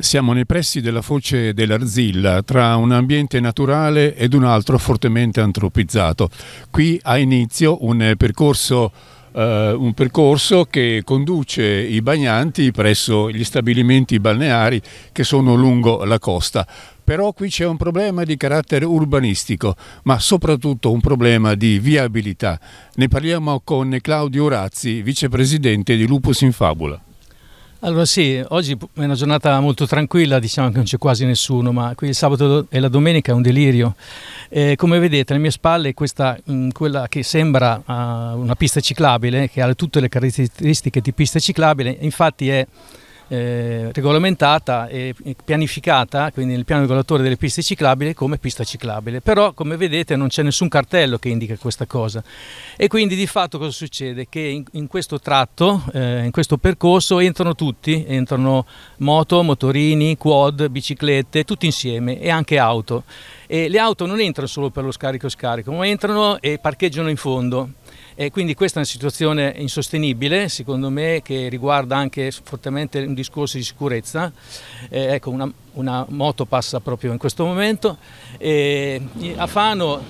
Siamo nei pressi della foce dell'Arzilla, tra un ambiente naturale ed un altro fortemente antropizzato. Qui ha inizio un percorso, eh, un percorso che conduce i bagnanti presso gli stabilimenti balneari che sono lungo la costa però qui c'è un problema di carattere urbanistico, ma soprattutto un problema di viabilità. Ne parliamo con Claudio Razzi, vicepresidente di Lupus in Fabula. Allora sì, oggi è una giornata molto tranquilla, diciamo che non c'è quasi nessuno, ma qui il sabato e la domenica è un delirio. Eh, come vedete alle mie spalle questa, mh, quella che sembra uh, una pista ciclabile, che ha tutte le caratteristiche di pista ciclabile, infatti è eh, regolamentata e pianificata, quindi nel piano regolatore delle piste ciclabili, come pista ciclabile. Però, come vedete, non c'è nessun cartello che indica questa cosa. E quindi di fatto cosa succede? Che in, in questo tratto, eh, in questo percorso, entrano tutti, entrano moto, motorini, quad, biciclette, tutti insieme e anche auto. E le auto non entrano solo per lo scarico-scarico, ma entrano e parcheggiano in fondo e quindi questa è una situazione insostenibile, secondo me, che riguarda anche fortemente un discorso di sicurezza. Eh, ecco, una, una, moto passa proprio in questo momento. E a Fano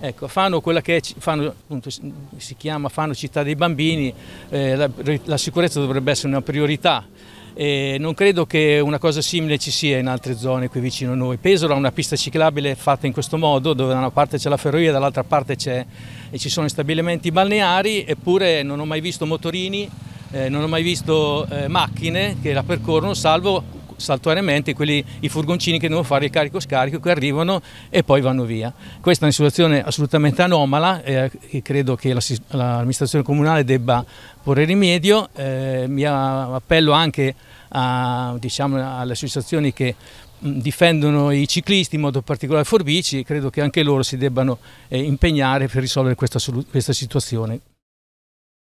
Ecco, Fano, quella che è, Fano, appunto, si chiama Fano Città dei Bambini, eh, la, la sicurezza dovrebbe essere una priorità e non credo che una cosa simile ci sia in altre zone qui vicino a noi. Pesaro ha una pista ciclabile fatta in questo modo, dove da una parte c'è la ferrovia, dall'altra parte ci sono stabilimenti balneari, eppure non ho mai visto motorini, eh, non ho mai visto eh, macchine che la percorrono, salvo saltuariamente quelli, i furgoncini che devono fare il carico-scarico, che arrivano e poi vanno via. Questa è una situazione assolutamente anomala eh, e credo che l'amministrazione comunale debba porre rimedio. Eh, mi appello anche a, diciamo, alle associazioni che difendono i ciclisti, in modo particolare Forbici, credo che anche loro si debbano eh, impegnare per risolvere questa, questa situazione.